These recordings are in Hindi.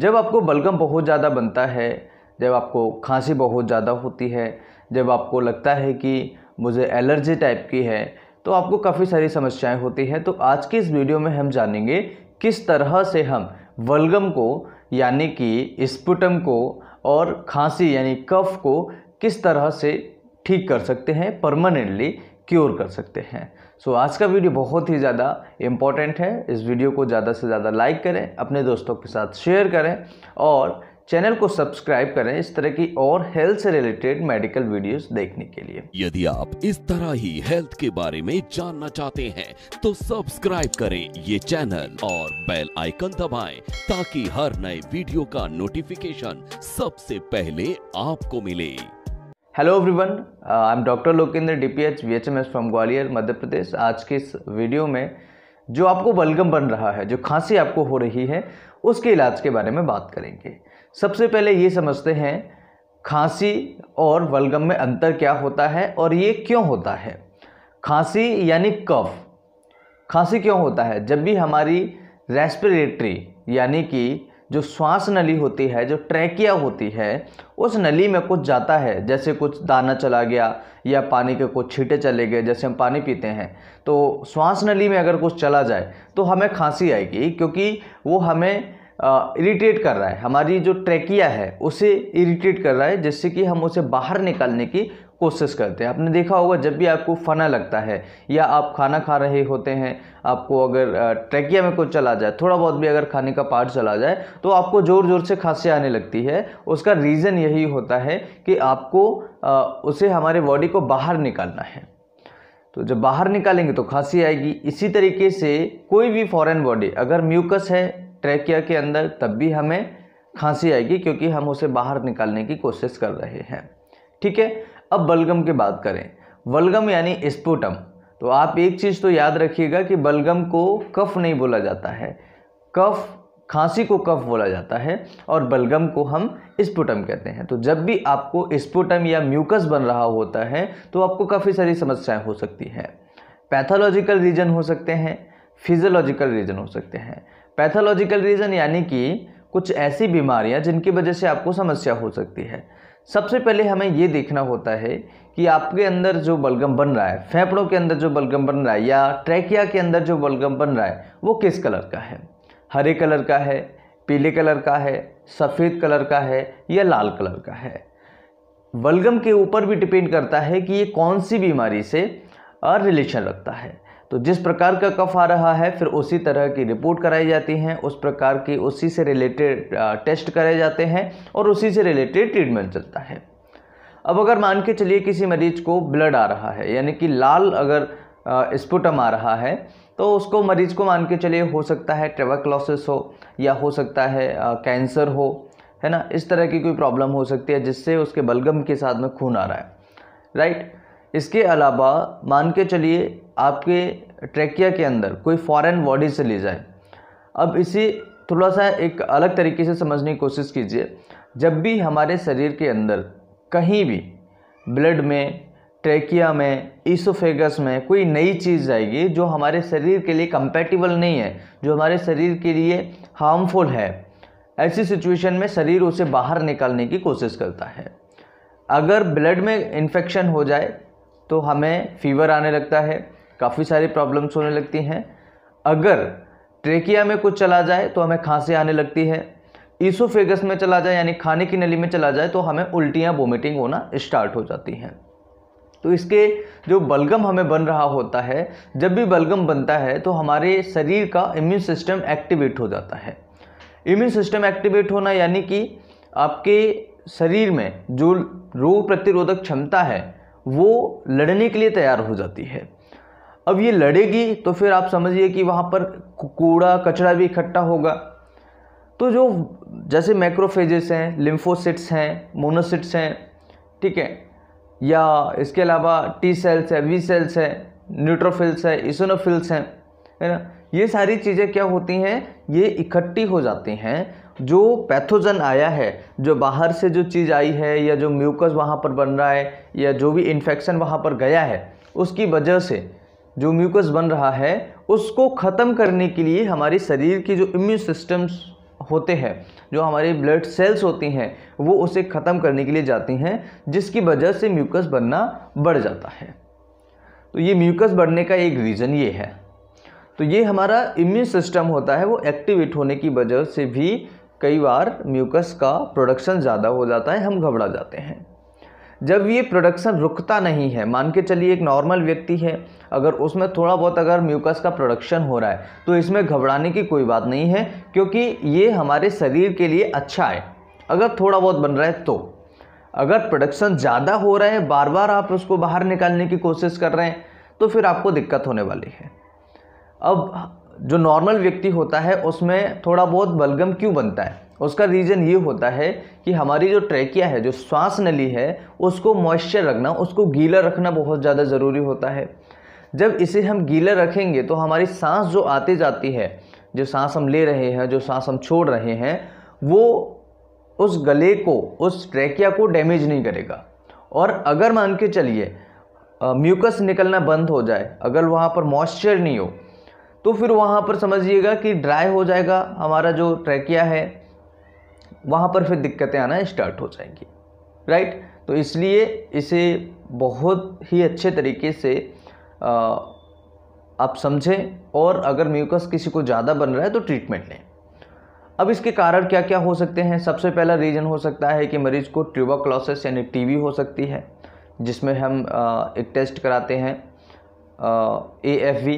जब आपको बलगम बहुत ज़्यादा बनता है जब आपको खांसी बहुत ज़्यादा होती है जब आपको लगता है कि मुझे एलर्जी टाइप की है तो आपको काफ़ी सारी समस्याएं होती हैं तो आज की इस वीडियो में हम जानेंगे किस तरह से हम वलगम को यानी कि स्पुटम को और खांसी यानी कफ को किस तरह से ठीक कर सकते हैं परमानेंटली क्योर कर सकते हैं सो so, आज का वीडियो बहुत ही ज़्यादा इम्पॉर्टेंट है इस वीडियो को ज़्यादा से ज़्यादा लाइक करें अपने दोस्तों के साथ शेयर करें और चैनल को सब्सक्राइब करें इस तरह की और हेल्थ से रिलेटेड मेडिकल वीडियोस देखने के लिए यदि आप इस तरह ही हेल्थ के बारे में जानना चाहते हैं तो सब्सक्राइब करें ये चैनल और बेल आइकन दबाएं ताकि हर नए वीडियो का नोटिफिकेशन सबसे पहले आपको मिले hello everyone I am doctor Lokendra D P H V H M S from Gwalior Madhya Pradesh आज के इस वीडियो में जो आपको बलगम बन रहा है जो खांसी आपको हो रही है उसके इलाज के बारे में बात करेंगे सबसे पहले ये समझते हैं खांसी और बलगम में अंतर क्या होता है और ये क्यों होता है खांसी यानी कफ खांसी क्यों होता है जब भी हमारी रेस्पिरेटरी यानी कि जो श्वास नली होती है जो ट्रैकिया होती है उस नली में कुछ जाता है जैसे कुछ दाना चला गया या पानी के कुछ छींटे चले गए जैसे हम पानी पीते हैं तो श्वास नली में अगर कुछ चला जाए तो हमें खांसी आएगी क्योंकि वो हमें इरिटेट कर रहा है हमारी जो ट्रैकिया है उसे इरिटेट कर रहा है जिससे कि हम उसे बाहर निकालने की कोशिश करते हैं आपने देखा होगा जब भी आपको फना लगता है या आप खाना खा रहे होते हैं आपको अगर ट्रैकिया में कुछ चला जाए थोड़ा बहुत भी अगर खाने का पार्ट चला जाए तो आपको ज़ोर ज़ोर से खांसी आने लगती है उसका रीज़न यही होता है कि आपको आ, उसे हमारे बॉडी को बाहर निकालना है तो जब बाहर निकालेंगे तो खांसी आएगी इसी तरीके से कोई भी फॉरेन बॉडी अगर म्यूकस है ट्रैकिया के अंदर तब भी हमें खांसी आएगी क्योंकि हम उसे बाहर निकालने की कोशिश कर रहे हैं ठीक है अब बलगम की बात करें बलगम यानी स्पूटम तो आप एक चीज़ तो याद रखिएगा कि बलगम को कफ नहीं बोला जाता है कफ खांसी को कफ बोला जाता है और बलगम को हम स्पूटम कहते हैं तो जब भी आपको स्पूटम या म्यूकस बन रहा होता है तो आपको काफ़ी सारी समस्याएं हो सकती हैं पैथोलॉजिकल रीजन हो सकते हैं फिजियोलॉजिकल रीजन हो सकते हैं पैथोलॉजिकल रीजन यानी कि कुछ ऐसी बीमारियां जिनकी वजह से आपको समस्या हो सकती है सबसे पहले हमें ये देखना होता है कि आपके अंदर जो बलगम बन रहा है फेफड़ों के अंदर जो बलगम बन रहा है या ट्रैकिया के अंदर जो बलगम बन रहा है वो किस कलर का है हरे कलर का है पीले कलर का है सफ़ेद कलर का है या लाल कलर का है बलगम के ऊपर भी डिपेंड करता है कि ये कौन सी बीमारी से रिलेशन रखता है तो जिस प्रकार का कफ आ रहा है फिर उसी तरह की रिपोर्ट कराई जाती हैं उस प्रकार की उसी से रिलेटेड टेस्ट कराए जाते हैं और उसी से रिलेटेड ट्रीटमेंट चलता है अब अगर मान के चलिए किसी मरीज को ब्लड आ रहा है यानी कि लाल अगर स्पुटम आ रहा है तो उसको मरीज को मान के चलिए हो सकता है ट्रेवाक्लोसिस हो या हो सकता है कैंसर हो है ना इस तरह की कोई प्रॉब्लम हो सकती है जिससे उसके बलगम के साथ में खून आ रहा है राइट इसके अलावा मान के चलिए आपके ट्रैकिया के अंदर कोई फॉरेन बॉडी चली जाए अब इसे थोड़ा सा एक अलग तरीके से समझने की कोशिश कीजिए जब भी हमारे शरीर के अंदर कहीं भी ब्लड में ट्रैकिया में ईसोफेगस में कोई नई चीज़ जाएगी जो हमारे शरीर के लिए कंपेटिबल नहीं है जो हमारे शरीर के लिए हार्मफुल है ऐसी सिचुएशन में शरीर उसे बाहर निकालने की कोशिश करता है अगर ब्लड में इन्फेक्शन हो जाए तो हमें फीवर आने लगता है काफ़ी सारी प्रॉब्लम्स होने लगती हैं अगर ट्रेकिया में कुछ चला जाए तो हमें खांसी आने लगती है ईसोफेगस में चला जाए यानी खाने की नली में चला जाए तो हमें उल्टियाँ वोमिटिंग होना स्टार्ट हो जाती हैं तो इसके जो बलगम हमें बन रहा होता है जब भी बलगम बनता है तो हमारे शरीर का इम्यून सिस्टम एक्टिवेट हो जाता है इम्यून सिस्टम एक्टिवेट होना यानी कि आपके शरीर में जो रोग प्रतिरोधक क्षमता है वो लड़ने के लिए तैयार हो जाती है अब ये लड़ेगी तो फिर आप समझिए कि वहाँ पर कूड़ा कचरा भी इकट्ठा होगा तो जो जैसे मैक्रोफेजेस हैं लिम्फोसिट्स हैं मोनोसिट्स हैं ठीक है या इसके अलावा टी सेल्स है वी सेल्स है न्यूट्रोफिल्स है इसोनोफिल्स हैं है ना ये सारी चीज़ें क्या होती हैं ये इकट्ठी हो जाती हैं जो पैथोजन आया है जो बाहर से जो चीज़ आई है या जो म्यूकस वहाँ पर बन रहा है या जो भी इन्फेक्शन वहाँ पर गया है उसकी वजह से जो म्यूकस बन रहा है उसको ख़त्म करने के लिए हमारे शरीर की जो इम्यून सिस्टम्स होते हैं जो हमारे ब्लड सेल्स होती हैं वो उसे ख़त्म करने के लिए जाती हैं जिसकी वजह से म्यूकस बनना बढ़ जाता है तो ये म्यूकस बढ़ने का एक रीज़न ये है तो ये हमारा इम्यून सिस्टम होता है वो एक्टिवेट होने की वजह से भी कई बार म्यूकस का प्रोडक्शन ज़्यादा हो जाता है हम घबरा जाते हैं जब ये प्रोडक्शन रुकता नहीं है मान के चलिए एक नॉर्मल व्यक्ति है अगर उसमें थोड़ा बहुत अगर म्यूकस का प्रोडक्शन हो रहा है तो इसमें घबराने की कोई बात नहीं है क्योंकि ये हमारे शरीर के लिए अच्छा है अगर थोड़ा बहुत बन रहा है तो अगर प्रोडक्शन ज़्यादा हो रहा है बार बार आप उसको बाहर निकालने की कोशिश कर रहे हैं तो फिर आपको दिक्कत होने वाली है अब जो नॉर्मल व्यक्ति होता है उसमें थोड़ा बहुत बलगम क्यों बनता है उसका रीज़न ये होता है कि हमारी जो ट्रैकिया है जो श्वास नली है उसको मॉइस्चर रखना उसको गीला रखना बहुत ज़्यादा ज़रूरी होता है जब इसे हम गीला रखेंगे तो हमारी सांस जो आती जाती है जो सांस हम ले रहे हैं जो सांस हम छोड़ रहे हैं वो उस गले को उस ट्रैकिया को डैमेज नहीं करेगा और अगर मान के चलिए म्यूकस निकलना बंद हो जाए अगर वहाँ पर मॉइस्चर नहीं हो तो फिर वहाँ पर समझिएगा कि ड्राई हो जाएगा हमारा जो ट्रैकिया है वहाँ पर फिर दिक्कतें आना स्टार्ट हो जाएंगी राइट तो इसलिए इसे बहुत ही अच्छे तरीके से आ, आप समझें और अगर म्यूकस किसी को ज़्यादा बन रहा है तो ट्रीटमेंट लें अब इसके कारण क्या क्या हो सकते हैं सबसे पहला रीज़न हो सकता है कि मरीज़ को ट्यूबरक्लोसिस यानी टीबी हो सकती है जिसमें हम एक टेस्ट कराते हैं ए एफ वी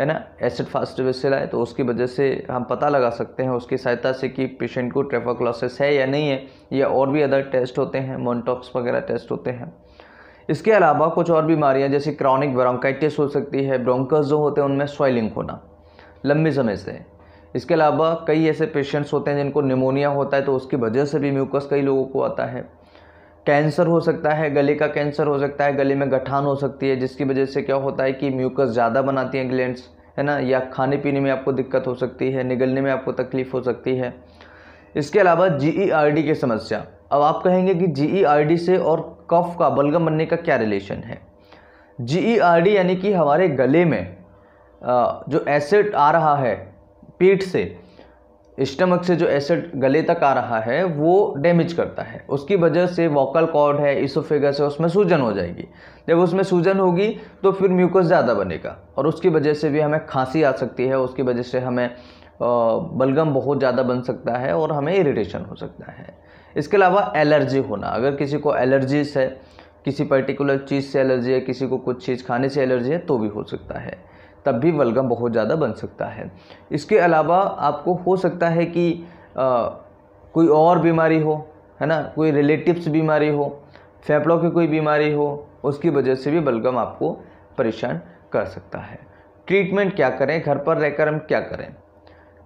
है ना एसिड फास्ट वेसल आए तो उसकी वजह से हम पता लगा सकते हैं उसकी सहायता से कि पेशेंट को ट्रेफाकलॉसिस है या नहीं है या और भी अदर टेस्ट होते हैं मोनटॉक्स वगैरह टेस्ट होते हैं इसके अलावा कुछ और बीमारियां जैसे क्रॉनिक ब्रोंकाइटिस हो सकती है ब्रोंकस जो होते हैं उनमें स्वाइलिंग होना लंबे समय से इसके अलावा कई ऐसे पेशेंट्स होते हैं जिनको निमोनिया होता है तो उसकी वजह से भी म्यूकस कई लोगों को आता है कैंसर हो सकता है गले का कैंसर हो सकता है गले में गठान हो सकती है जिसकी वजह से क्या होता है कि म्यूकस ज़्यादा बनाती हैं ग्लैंड्स है ना या खाने पीने में आपको दिक्कत हो सकती है निगलने में आपको तकलीफ़ हो सकती है इसके अलावा जी ई आर डी की समस्या अब आप कहेंगे कि जी ई आर डी से और कफ का बलगम बनने का क्या रिलेशन है जी ई आर डी यानी कि हमारे गले में जो एसिड आ रहा है पीठ से स्टमक से जो एसिड गले तक आ रहा है वो डैमेज करता है उसकी वजह से वोकल कॉर्ड है इसोफेगस है उसमें सूजन हो जाएगी जब उसमें सूजन होगी तो फिर म्यूकस ज़्यादा बनेगा और उसकी वजह से भी हमें खांसी आ सकती है उसकी वजह से हमें बलगम बहुत ज़्यादा बन सकता है और हमें इरीटेशन हो सकता है इसके अलावा एलर्जी होना अगर किसी को एलर्जीज है किसी पर्टिकुलर चीज़ से एलर्जी है किसी को कुछ चीज़ खाने से एलर्जी है तो भी हो सकता है तब भी बलगम बहुत ज़्यादा बन सकता है इसके अलावा आपको हो सकता है कि आ, कोई और बीमारी हो है ना कोई रिलेटिव्स बीमारी हो फेफड़ों की कोई बीमारी हो उसकी वजह से भी बलगम आपको परेशान कर सकता है ट्रीटमेंट क्या करें घर पर रहकर हम क्या करें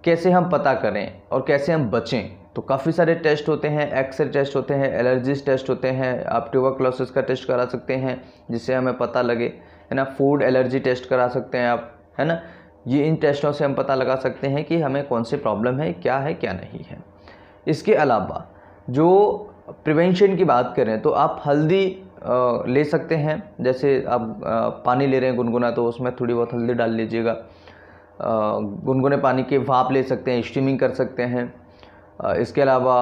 कैसे हम पता करें और कैसे हम बचें तो काफ़ी सारे टेस्ट होते हैं एक्सरे टेस्ट होते हैं एलर्जीज टेस्ट होते हैं आप ट्यूबरक्लोसिस का टेस्ट करा सकते हैं जिससे हमें पता लगे है ना फूड एलर्जी टेस्ट करा सकते हैं आप है ना ये इन टेस्टों से हम पता लगा सकते हैं कि हमें कौन सी प्रॉब्लम है क्या है क्या नहीं है इसके अलावा जो प्रिवेंशन की बात करें तो आप हल्दी ले सकते हैं जैसे आप पानी ले रहे हैं गुनगुना तो उसमें थोड़ी बहुत हल्दी डाल लीजिएगा गुनगुने पानी के भाप ले सकते हैं स्टीमिंग कर सकते हैं इसके अलावा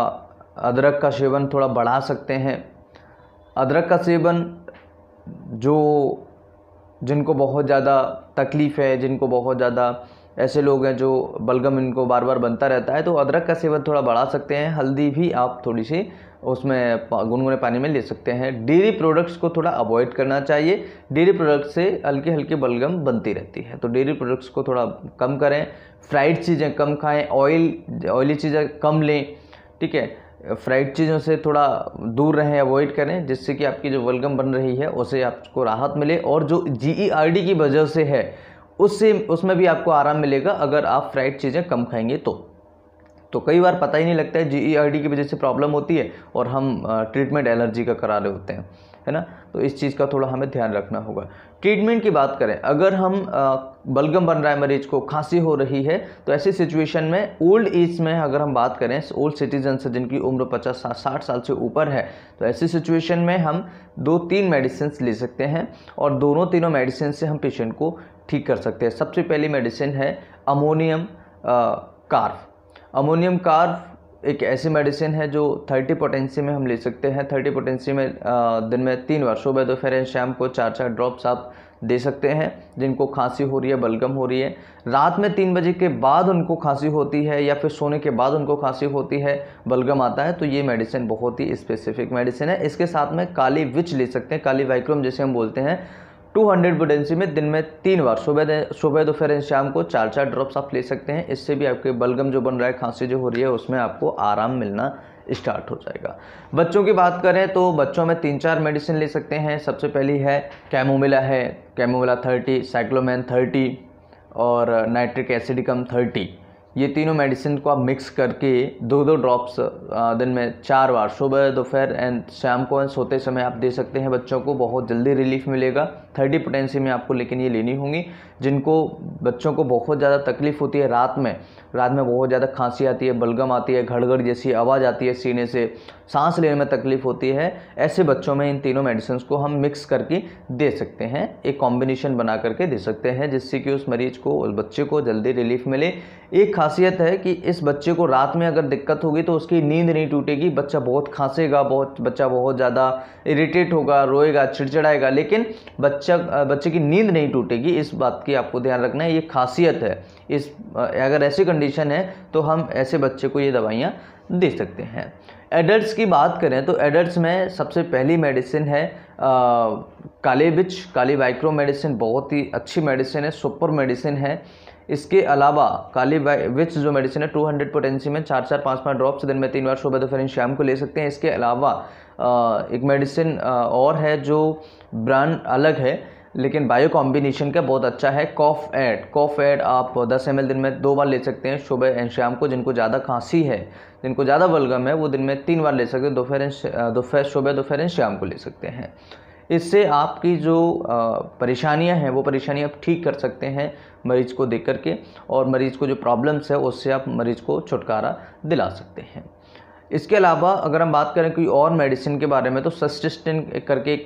अदरक का सेवन थोड़ा बढ़ा सकते हैं अदरक का सेवन जो जिनको बहुत ज़्यादा तकलीफ़ है जिनको बहुत ज़्यादा ऐसे लोग हैं जो बलगम इनको बार बार बनता रहता है तो अदरक का सेवन थोड़ा बढ़ा सकते हैं हल्दी भी आप थोड़ी सी उसमें गुनगुने पानी में ले सकते हैं डेयरी प्रोडक्ट्स को थोड़ा अवॉइड करना चाहिए डेयरी प्रोडक्ट से हल्के हल्के बलगम बनती रहती है तो डेयरी प्रोडक्ट्स को थोड़ा कम करें फ्राइड चीज़ें कम खाएँ ऑयल ऑयली चीज़ें कम लें ठीक है फ्राइड चीज़ों से थोड़ा दूर रहें अवॉइड करें जिससे कि आपकी जो वलगम बन रही है उसे आपको राहत मिले और जो जी e की वजह से है उससे उसमें भी आपको आराम मिलेगा अगर आप फ्राइड चीज़ें कम खाएंगे तो तो कई बार पता ही नहीं लगता है जी e की वजह से प्रॉब्लम होती है और हम ट्रीटमेंट एलर्जी का करा रहे होते हैं है ना तो इस चीज़ का थोड़ा हमें ध्यान रखना होगा ट्रीटमेंट की बात करें अगर हम बलगम बन रहा है मरीज को खांसी हो रही है तो ऐसी सिचुएशन में ओल्ड एज में अगर हम बात करें ओल्ड सिटीजन से जिनकी उम्र पचास सा, साठ साल से ऊपर है तो ऐसी सिचुएशन में हम दो तीन मेडिसिन ले सकते हैं और दोनों तीनों मेडिसिन से हम पेशेंट को ठीक कर सकते हैं सबसे पहली मेडिसिन है अमोनियम कार्व अमोनियम कार्व एक ऐसी मेडिसिन है जो थर्टी पोटेंसी में हम ले सकते हैं थर्टी पोटेंसी में दिन में तीन बार सुबह दोपहर एंड शाम को चार चार ड्रॉप्स आप दे सकते हैं जिनको खांसी हो रही है बलगम हो रही है रात में तीन बजे के बाद उनको खांसी होती है या फिर सोने के बाद उनको खांसी होती है बलगम आता है तो ये मेडिसिन बहुत ही स्पेसिफिक मेडिसिन है इसके साथ में काली विच ले सकते हैं काली वाइक्रोम जैसे हम बोलते हैं टू हंड्रेड पोटेंसी में दिन में तीन बार सुबह सुबह दोपहर एंड शाम को चार चार ड्रॉप्स आप ले सकते हैं इससे भी आपके बलगम जो बन रहा है खांसी जो हो रही है उसमें आपको आराम मिलना स्टार्ट हो जाएगा बच्चों की बात करें तो बच्चों में तीन चार मेडिसिन ले सकते हैं सबसे पहली है कैमोमिला है कैमोमिला थर्टी साइक्लोमैन थर्टी और नाइट्रिक एसिडिकम थर्टी ये तीनों मेडिसिन को आप मिक्स करके दो दो ड्रॉप्स दिन में चार बार सुबह दोपहर एंड शाम को एंड सोते समय आप दे सकते हैं बच्चों को बहुत जल्दी रिलीफ मिलेगा थर्टी पोटेंसी में आपको लेकिन ये लेनी होंगी जिनको बच्चों को बहुत ज़्यादा तकलीफ़ होती है रात में रात में बहुत ज़्यादा खांसी आती है बलगम आती है घड़घड़ जैसी आवाज़ आती है सीने से सांस लेने में तकलीफ होती है ऐसे बच्चों में इन तीनों मेडिसिन को हम मिक्स करके दे सकते हैं एक कॉम्बिनेशन बना करके दे सकते हैं जिससे कि उस मरीज को उस बच्चे को जल्दी रिलीफ मिले एक खासियत है कि इस बच्चे को रात में अगर दिक्कत होगी तो उसकी नींद नहीं टूटेगी बच्चा बहुत खांसेगा बहुत बच्चा बहुत ज़्यादा इरीटेट होगा रोएगा चिड़चिड़ाएगा लेकिन बच्चा बच्चे की नींद नहीं टूटेगी इस बात की आपको ध्यान रखना है ये खासियत है इस अगर ऐसी कंडीशन है तो हम ऐसे बच्चे को ये दवाइयाँ दे सकते हैं एडल्ट्स की बात करें तो एडल्ट्स में सबसे पहली मेडिसिन है आ, काले बिच काली वाइक्रो मेडिसिन बहुत ही अच्छी मेडिसिन है सुपर मेडिसिन है इसके अलावा काली विच जो मेडिसिन है 200 हंड्रेड पोटेंसी में चार चार पाँच पाँच ड्रॉप्स दिन में तीन बार सुबह दोपहर तो शाम को ले सकते हैं इसके अलावा एक मेडिसिन और है जो ब्रांड अलग है लेकिन बायो कॉम्बिनेशन का बहुत अच्छा है कॉफ एड कॉफ एड आप 10 एम दिन में दो बार ले सकते हैं सुबह एंड शाम को जिनको ज़्यादा खांसी है जिनको ज़्यादा बलगम है वो दिन में तीन बार ले सकते हैं दोपहर दोपहर सुबह दोपहर एंड शाम को ले सकते हैं इससे आपकी जो परेशानियां हैं वो परेशानियां आप ठीक कर सकते हैं मरीज़ को देख करके और मरीज़ को जो प्रॉब्लम्स है उससे आप मरीज़ को छुटकारा दिला सकते हैं इसके अलावा अगर हम बात करें कोई और मेडिसिन के बारे में तो सस्टिस्टिन करके एक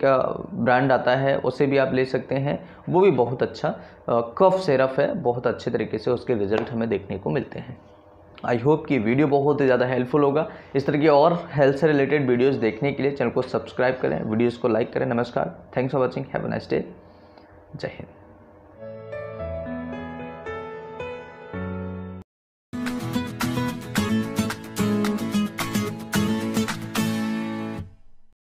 ब्रांड आता है उसे भी आप ले सकते हैं वो भी बहुत अच्छा कफ सिरप है बहुत अच्छे तरीके से उसके रिजल्ट हमें देखने को मिलते हैं आई होप कि वीडियो बहुत ही ज़्यादा हेल्पफुल होगा इस तरह की और हेल्थ से रिलेटेड वीडियोज़ देखने के लिए चैनल को सब्सक्राइब करें वीडियोज़ को लाइक करें नमस्कार thanks for watching have a nice day जय हिंद